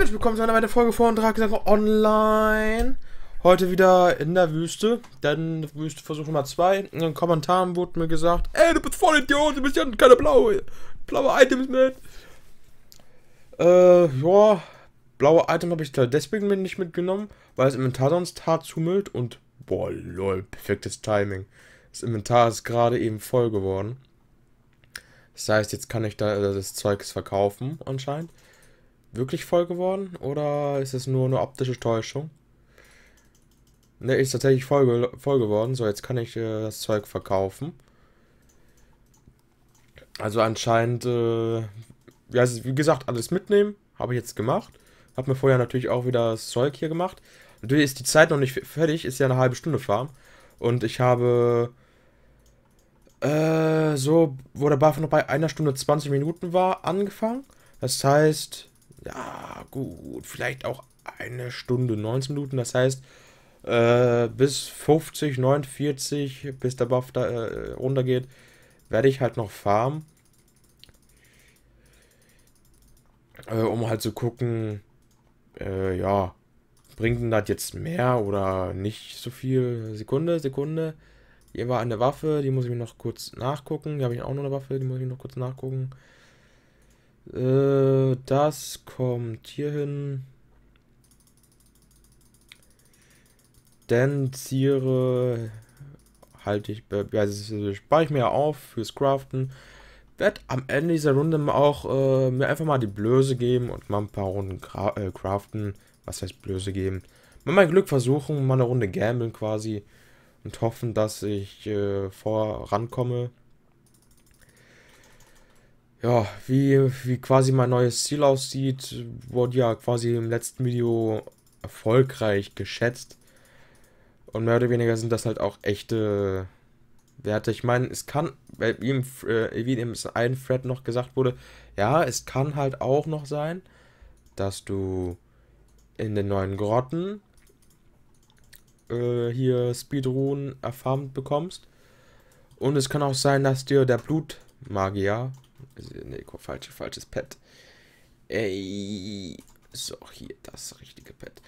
herzlich willkommen zu einer weiteren Folge von Drachesache Online. Heute wieder in der Wüste. Denn Wüste Versuch Nummer 2. In den Kommentaren wurde mir gesagt: Ey, du bist voll Idiot, du bist ja keine blaue, blaue Items mit. Äh, ja. Blaue Item habe ich da deswegen nicht mitgenommen, weil das Inventar sonst hart zummelt und. Boah, lol, perfektes Timing. Das Inventar ist gerade eben voll geworden. Das heißt, jetzt kann ich da äh, das Zeugs verkaufen, anscheinend wirklich voll geworden oder ist es nur eine optische Täuschung? Ne, ist tatsächlich voll, voll geworden. So, jetzt kann ich äh, das Zeug verkaufen. Also anscheinend, äh, ja, wie gesagt, alles mitnehmen. Habe ich jetzt gemacht. Habe mir vorher natürlich auch wieder das Zeug hier gemacht. Natürlich ist die Zeit noch nicht fertig, ist ja eine halbe Stunde Farm. Und ich habe, äh, so, wo der Buff noch bei einer Stunde 20 Minuten war, angefangen. Das heißt, ja, gut, vielleicht auch eine Stunde, 19 Minuten. Das heißt, äh, bis 50, 49, bis der Buff da äh, runtergeht, werde ich halt noch farmen. Äh, um halt zu gucken, äh, ja, bringt denn das jetzt mehr oder nicht so viel? Sekunde, Sekunde. Hier war eine Waffe, die muss ich mir noch kurz nachgucken. Hier habe ich auch noch eine Waffe, die muss ich noch kurz nachgucken. Äh, das kommt hierhin. Denn Ziere halte ich, äh, also spare ich mir auf fürs Craften. Werd am Ende dieser Runde auch äh, mir einfach mal die Blöße geben und mal ein paar Runden äh, craften. Was heißt Blöße geben? Mal mein Glück versuchen, mal eine Runde gamblen quasi und hoffen, dass ich äh, vorankomme ja, wie, wie quasi mein neues Ziel aussieht, wurde ja quasi im letzten Video erfolgreich geschätzt. Und mehr oder weniger sind das halt auch echte Werte. Ich meine, es kann, wie im, äh, wie im einen Thread noch gesagt wurde, ja, es kann halt auch noch sein, dass du in den neuen Grotten äh, hier Speedruhen erfarmt bekommst. Und es kann auch sein, dass dir der Blutmagier Nee, falsche, falsches Pad. Ey. So, hier das richtige Pad.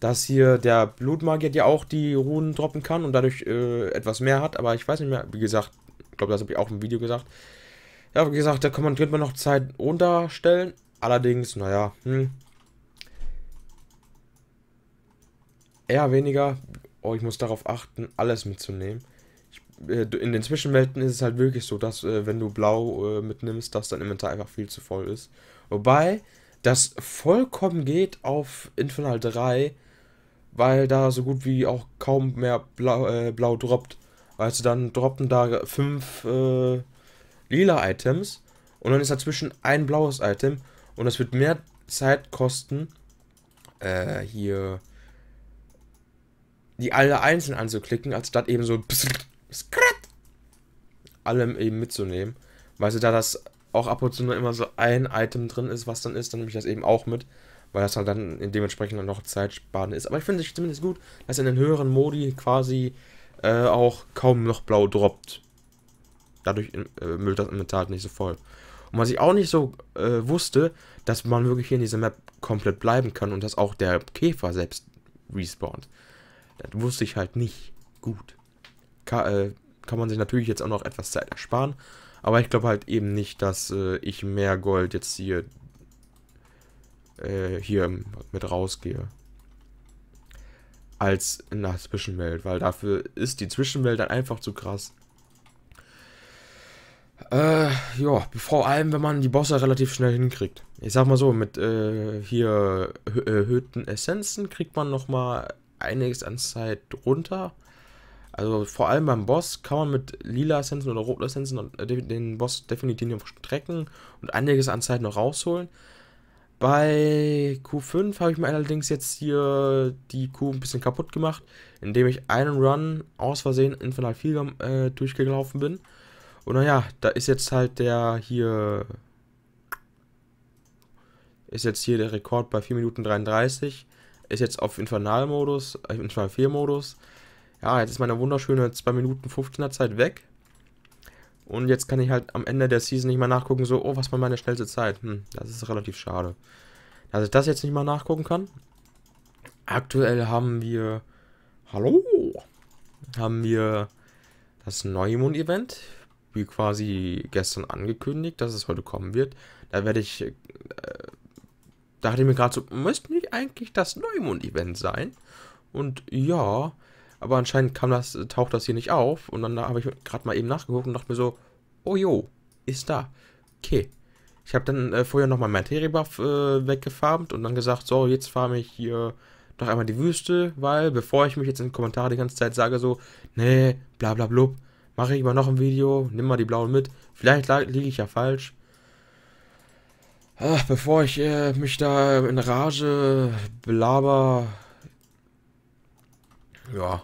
Dass hier der Blutmagier ja auch die Runen droppen kann und dadurch äh, etwas mehr hat, aber ich weiß nicht mehr, wie gesagt, ich glaube, das habe ich auch im Video gesagt. Ja, wie gesagt, da kann man, könnte man noch Zeit runterstellen. Allerdings, naja, hm. Eher weniger. Oh, ich muss darauf achten, alles mitzunehmen. Äh, in den Zwischenwelten ist es halt wirklich so, dass äh, wenn du blau äh, mitnimmst, dass dein Inventar einfach viel zu voll ist. Wobei das vollkommen geht auf Infernal 3, weil da so gut wie auch kaum mehr blau, äh, blau droppt. Also dann droppen da fünf äh, lila Items und dann ist dazwischen ein blaues Item und das wird mehr Zeit kosten, äh, hier die alle einzeln anzuklicken, als statt eben so Skrat! Allem eben mitzunehmen. Weil sie da das auch ab und zu nur immer so ein Item drin ist, was dann ist, dann nehme ich das eben auch mit. Weil das halt dann in dementsprechend noch zeitsparend ist. Aber ich finde es zumindest gut, dass in den höheren Modi quasi äh, auch kaum noch blau droppt. Dadurch äh, müllt das Inventar halt nicht so voll. Und was ich auch nicht so äh, wusste, dass man wirklich hier in dieser Map komplett bleiben kann und dass auch der Käfer selbst respawnt. Das wusste ich halt nicht. Gut kann, äh, kann man sich natürlich jetzt auch noch etwas Zeit ersparen. Aber ich glaube halt eben nicht, dass äh, ich mehr Gold jetzt hier, äh, hier mit rausgehe. Als in der Zwischenwelt, weil dafür ist die Zwischenwelt dann einfach zu krass. Äh, ja, vor allem, wenn man die Bosse relativ schnell hinkriegt. Ich sag mal so, mit äh, hier erhöhten äh, Essenzen kriegt man nochmal einiges an Zeit runter. Also vor allem beim Boss kann man mit lila Essenzen oder roten Essenzen äh, den Boss definitiv noch strecken und einiges an Zeit noch rausholen. Bei Q5 habe ich mir allerdings jetzt hier die Q ein bisschen kaputt gemacht, indem ich einen Run aus Versehen Infernal 4 äh, durchgelaufen bin. Und naja, da ist jetzt halt der hier. Ist jetzt hier der Rekord bei 4 Minuten 33. Ist jetzt auf Infernal-Modus, äh, Infernal 4-Modus. Ja, jetzt ist meine wunderschöne 2 Minuten 15er Zeit weg. Und jetzt kann ich halt am Ende der Season nicht mal nachgucken, so, oh, was war meine schnellste Zeit? Hm, das ist relativ schade. Dass ich das jetzt nicht mal nachgucken kann. Aktuell haben wir... Hallo? Haben wir das Neumond-Event, wie quasi gestern angekündigt, dass es heute kommen wird. Da werde ich... Äh, da hatte ich mir gerade so, müsste nicht eigentlich das Neumond-Event sein? Und ja, aber anscheinend kam das, taucht das hier nicht auf. Und dann da habe ich gerade mal eben nachgeguckt und dachte mir so, oh jo, ist da. Okay. Ich habe dann äh, vorher nochmal mein Terribuff äh, weggefarmt und dann gesagt, so, jetzt farme ich hier noch einmal die Wüste, weil bevor ich mich jetzt in den Kommentaren die ganze Zeit sage so, nee, bla bla blub, mache ich mal noch ein Video, nimm mal die blauen mit. Vielleicht liege ich ja falsch. Ach, bevor ich äh, mich da in Rage belaber, ja,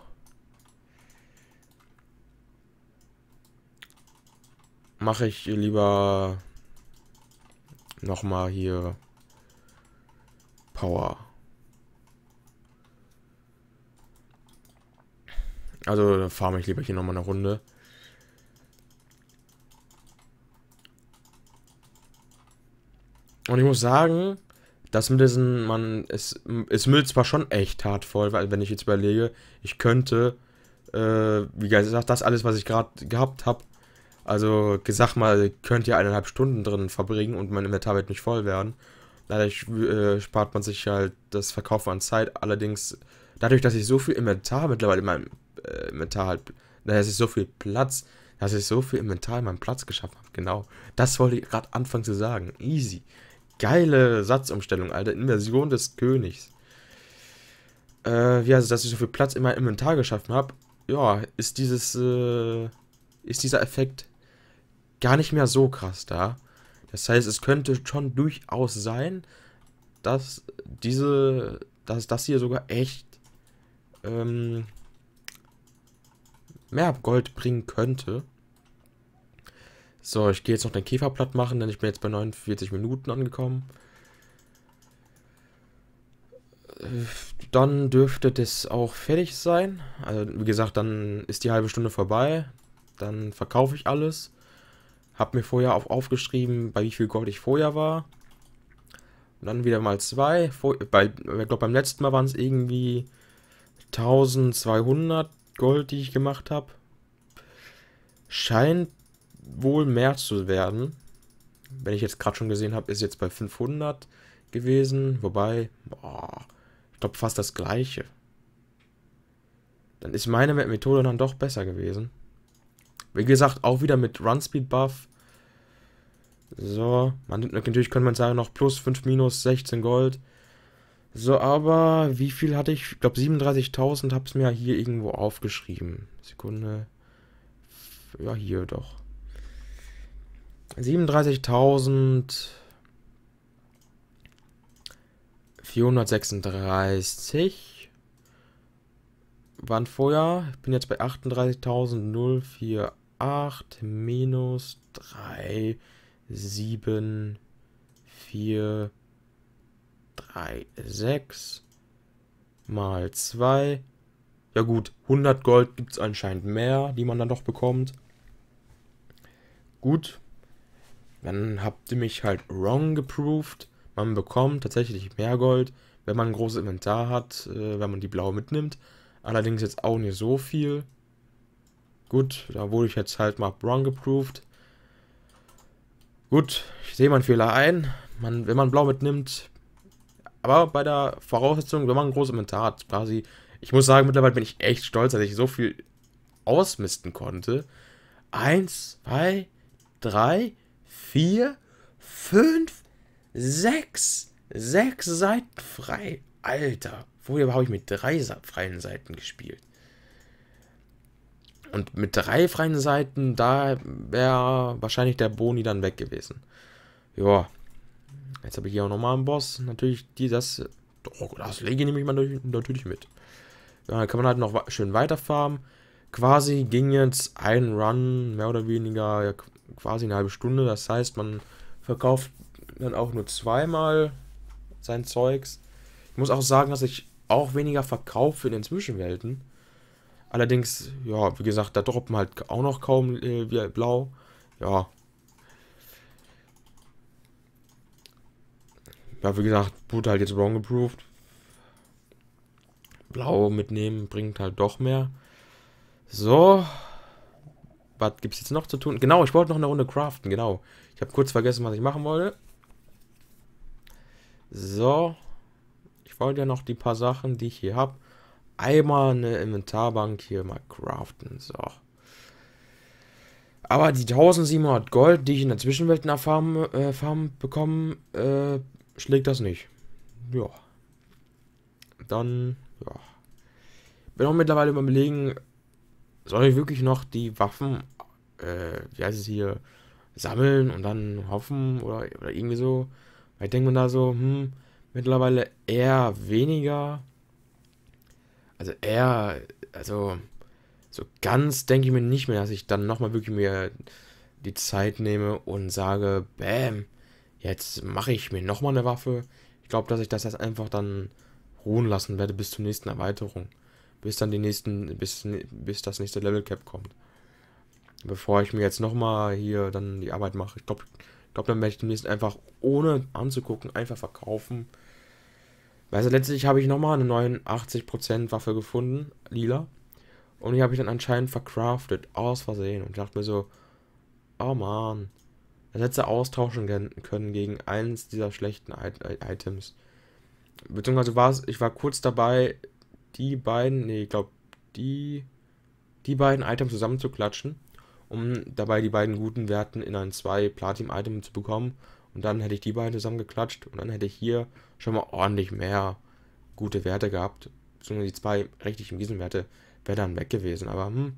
mache ich lieber nochmal hier Power. Also fahre ich lieber hier nochmal eine Runde. Und ich muss sagen, das mit diesen, man, es, es müllt zwar schon echt hart voll, weil wenn ich jetzt überlege, ich könnte, äh, wie gesagt, das alles, was ich gerade gehabt habe, also sag mal, könnt ihr eineinhalb Stunden drin verbringen und mein Inventar wird nicht voll werden. Dadurch äh, spart man sich halt das Verkaufen an Zeit. Allerdings, dadurch, dass ich so viel Inventar mittlerweile in meinem äh, Inventar halt, dass ich so viel Platz, dass ich so viel Inventar in meinem Platz geschaffen habe. Genau, das wollte ich gerade anfangen zu sagen. Easy. Geile Satzumstellung, Alter. Inversion des Königs. Äh, wie heißt also, dass ich so viel Platz in meinem Inventar geschaffen habe. Ja, ist dieses, äh, ist dieser Effekt gar nicht mehr so krass da. Das heißt, es könnte schon durchaus sein, dass diese, dass das hier sogar echt ähm, mehr Gold bringen könnte. So, ich gehe jetzt noch den Käfer platt machen, denn ich bin jetzt bei 49 Minuten angekommen. Dann dürfte das auch fertig sein. Also, wie gesagt, dann ist die halbe Stunde vorbei. Dann verkaufe ich alles. Hab mir vorher auf, aufgeschrieben, bei wie viel Gold ich vorher war. Und dann wieder mal zwei. Vor, bei, ich glaube, beim letzten Mal waren es irgendwie 1200 Gold, die ich gemacht habe. Scheint wohl mehr zu werden. Wenn ich jetzt gerade schon gesehen habe, ist jetzt bei 500 gewesen. Wobei, oh, ich glaube, fast das gleiche. Dann ist meine Methode dann doch besser gewesen. Wie gesagt, auch wieder mit Run Speed Buff. So, man nimmt natürlich, könnte man sagen, noch plus 5 minus 16 Gold. So, aber wie viel hatte ich? Ich glaube 37.000 habe es mir hier irgendwo aufgeschrieben. Sekunde. Ja, hier doch. 37.436 waren vorher. Ich bin jetzt bei 38.048. 8 minus 3, 7, 4, 3, 6 mal 2. Ja gut, 100 Gold gibt es anscheinend mehr, die man dann doch bekommt. Gut, dann habt ihr mich halt wrong geproved. Man bekommt tatsächlich mehr Gold, wenn man ein großes Inventar hat, äh, wenn man die blaue mitnimmt. Allerdings jetzt auch nicht so viel. Gut, da wurde ich jetzt halt mal Brown geproved. Gut, ich sehe meinen Fehler ein. Man, wenn man blau mitnimmt, aber bei der Voraussetzung, wenn man ein großes Inventar hat, quasi, ich muss sagen, mittlerweile bin ich echt stolz, dass ich so viel ausmisten konnte. Eins, zwei, drei, vier, fünf, sechs, sechs Seiten frei. Alter, woher habe ich mit drei freien Seiten gespielt. Und mit drei freien Seiten, da wäre wahrscheinlich der Boni dann weg gewesen. Ja. Jetzt habe ich hier auch nochmal einen Boss. Natürlich, die das. Oh, das Lege nehme ich mal natürlich mit. Ja, kann man halt noch schön weiterfarmen. Quasi ging jetzt ein Run, mehr oder weniger, ja, quasi eine halbe Stunde. Das heißt, man verkauft dann auch nur zweimal sein Zeugs. Ich muss auch sagen, dass ich auch weniger verkaufe in den Zwischenwelten. Allerdings, ja, wie gesagt, da droppen halt auch noch kaum äh, blau. Ja. Ja, wie gesagt, Boot halt jetzt wrong approved. Blau mitnehmen bringt halt doch mehr. So. Was gibt es jetzt noch zu tun? Genau, ich wollte noch eine Runde craften, genau. Ich habe kurz vergessen, was ich machen wollte. So. Ich wollte ja noch die paar Sachen, die ich hier habe, einmal eine Inventarbank hier mal craften. So. Aber die 1700 Gold, die ich in der Zwischenwelt nach Farm, äh, Farm bekommen, äh, schlägt das nicht. Ja. Dann, ja. Bin auch mittlerweile überlegen, soll ich wirklich noch die Waffen, äh, wie heißt es hier, sammeln und dann hoffen oder, oder irgendwie so. Weil ich denke mir da so, hm, mittlerweile eher weniger. Also er, also so ganz denke ich mir nicht mehr, dass ich dann nochmal wirklich mir die Zeit nehme und sage, bam, jetzt mache ich mir nochmal eine Waffe. Ich glaube, dass ich das jetzt einfach dann ruhen lassen werde bis zur nächsten Erweiterung. Bis dann die nächsten, bis, bis das nächste Level Cap kommt. Bevor ich mir jetzt nochmal hier dann die Arbeit mache. Ich glaube, glaub, dann werde ich demnächst einfach, ohne anzugucken, einfach verkaufen. Also letztlich habe ich nochmal eine 89% Waffe gefunden, lila. Und die habe ich dann anscheinend verkraftet, aus Versehen. Und ich dachte mir so, oh man. Das hätte austauschen können gegen eins dieser schlechten Items. Beziehungsweise war es, ich war kurz dabei, die beiden, nee, ich glaube, die, die beiden Items zusammenzuklatschen, um dabei die beiden guten Werten in ein 2 Platin-Item zu bekommen. Und dann hätte ich die beiden zusammengeklatscht und dann hätte ich hier schon mal ordentlich mehr gute Werte gehabt. Sondern die zwei richtigen Wiesenwerte wäre dann weg gewesen. Aber hm.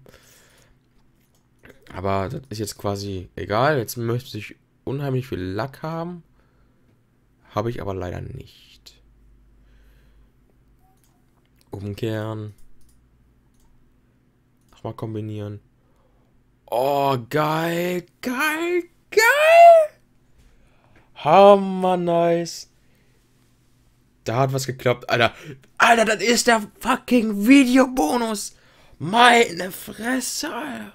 Aber das ist jetzt quasi egal. Jetzt möchte ich unheimlich viel Lack haben. Habe ich aber leider nicht. Umkehren. Nochmal kombinieren. Oh, geil, geil, geil! Hammer nice. Da hat was geklappt, Alter. Alter, das ist der fucking Videobonus. Meine Fresse, Alter.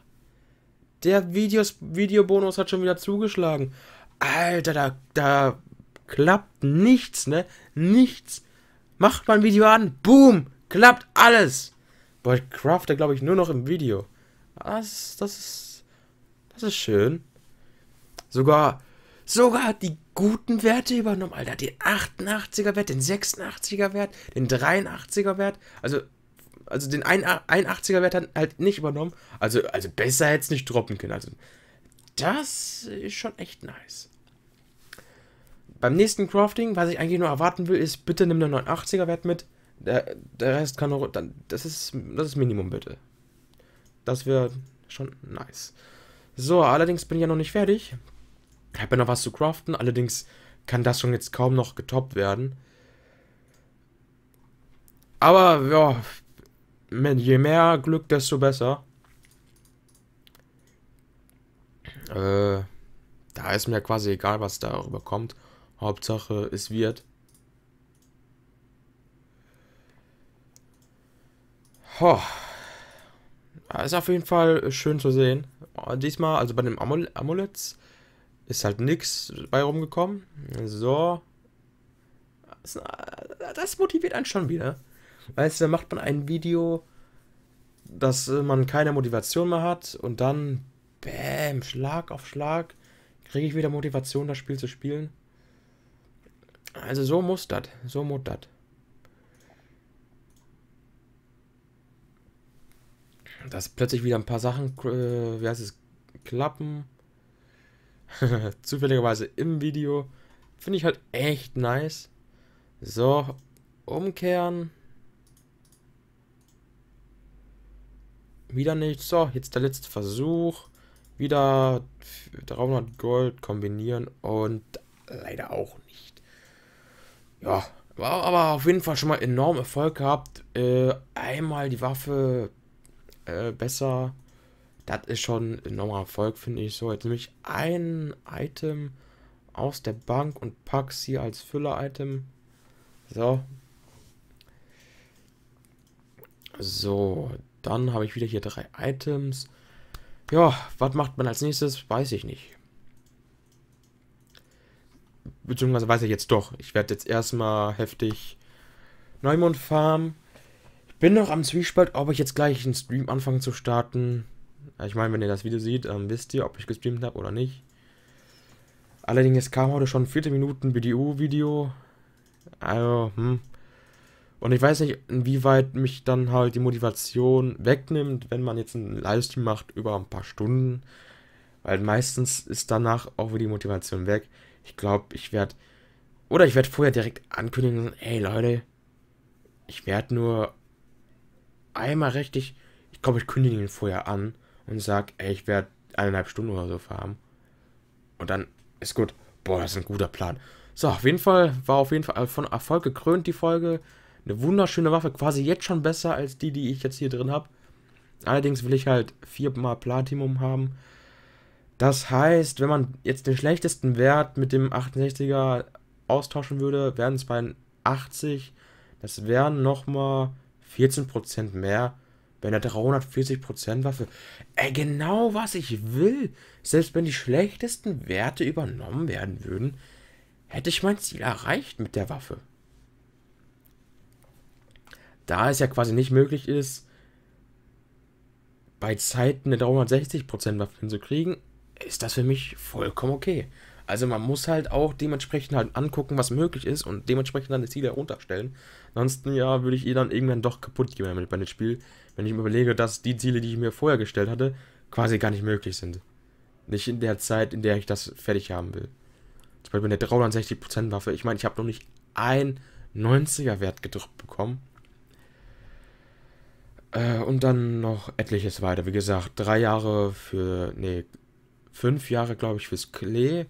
Der Videos, Videobonus hat schon wieder zugeschlagen. Alter, da, da klappt nichts, ne? Nichts. Macht mal ein Video an. Boom. Klappt alles. Boah, ich crafte, glaube ich, nur noch im Video. Ah, das, das ist. Das ist schön. Sogar sogar die guten Werte übernommen, Alter. Den 88er Wert, den 86er Wert, den 83er Wert. Also, also den 81er Wert hat halt nicht übernommen. Also, also besser hätte es nicht droppen können. Also, das ist schon echt nice. Beim nächsten Crafting, was ich eigentlich nur erwarten will, ist, bitte nimm den 89er Wert mit. Der, der Rest kann noch. Das ist, das ist Minimum, bitte. Das wäre schon nice. So, allerdings bin ich ja noch nicht fertig. Ich habe ja noch was zu craften, allerdings kann das schon jetzt kaum noch getoppt werden. Aber ja, je mehr Glück, desto besser. Äh, da ist mir quasi egal, was darüber kommt. Hauptsache, es wird. Ho. Ist auf jeden Fall schön zu sehen. Äh, diesmal, also bei den Amul Amulets, ist halt nichts bei rumgekommen. So. Das motiviert einen schon wieder. Weißt du, dann macht man ein Video, dass man keine Motivation mehr hat und dann, bäm, Schlag auf Schlag, kriege ich wieder Motivation, das Spiel zu spielen. Also so muss das, so muss das. Dass plötzlich wieder ein paar Sachen, äh, wie heißt es, klappen. zufälligerweise im Video. Finde ich halt echt nice. So, umkehren. Wieder nicht. So, jetzt der letzte Versuch. Wieder 300 Gold kombinieren und leider auch nicht. Ja, war aber auf jeden Fall schon mal enorm Erfolg gehabt. Äh, einmal die Waffe äh, besser das ist schon ein enormer Erfolg, finde ich. So, jetzt nehme ich ein Item aus der Bank und pack's sie als Füller-Item. So. So, dann habe ich wieder hier drei Items. Ja, was macht man als nächstes? Weiß ich nicht. Beziehungsweise weiß ich jetzt doch. Ich werde jetzt erstmal heftig Neumond farmen. Ich Bin noch am Zwiespalt, ob ich jetzt gleich einen Stream anfange zu starten ich meine, wenn ihr das Video seht, ähm, wisst ihr, ob ich gestreamt habe oder nicht. Allerdings kam heute schon vierte Minuten BDU-Video. Also, hm. Und ich weiß nicht, inwieweit mich dann halt die Motivation wegnimmt, wenn man jetzt einen Livestream macht über ein paar Stunden. Weil meistens ist danach auch wieder die Motivation weg. Ich glaube, ich werde. Oder ich werde vorher direkt ankündigen, hey Leute, ich werde nur einmal richtig. Ich glaube, ich kündige ihn vorher an und sage, ey, ich werde eineinhalb Stunden oder so farmen. Und dann ist gut. Boah, das ist ein guter Plan. So, auf jeden Fall war auf jeden Fall äh, von Erfolg gekrönt die Folge. Eine wunderschöne Waffe, quasi jetzt schon besser als die, die ich jetzt hier drin habe. Allerdings will ich halt viermal Platinum haben. Das heißt, wenn man jetzt den schlechtesten Wert mit dem 68er austauschen würde, wären es bei 80. Das wären nochmal 14% mehr. Wenn er 340% Waffe. Ey, genau was ich will. Selbst wenn die schlechtesten Werte übernommen werden würden, hätte ich mein Ziel erreicht mit der Waffe. Da es ja quasi nicht möglich ist, bei Zeiten eine 360% Waffe hinzukriegen, ist das für mich vollkommen okay. Also man muss halt auch dementsprechend halt angucken, was möglich ist und dementsprechend dann die Ziele runterstellen. Ansonsten ja, würde ich ihr eh dann irgendwann doch kaputt gehen bei dem Spiel, wenn ich mir überlege, dass die Ziele, die ich mir vorher gestellt hatte, quasi gar nicht möglich sind. Nicht in der Zeit, in der ich das fertig haben will. Zum Beispiel mit der 360% Waffe. Ich meine, ich habe noch nicht ein 90er Wert gedrückt bekommen. Äh, und dann noch etliches weiter. Wie gesagt, drei Jahre für, nee, fünf Jahre, glaube ich, fürs Klee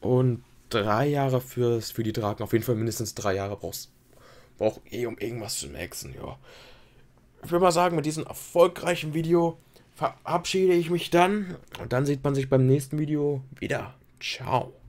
und drei Jahre fürs, für die Draken. Auf jeden Fall mindestens drei Jahre brauchst Braucht eh, um irgendwas zu maxen, ja. Ich würde mal sagen, mit diesem erfolgreichen Video verabschiede ich mich dann. Und dann sieht man sich beim nächsten Video wieder. Ciao.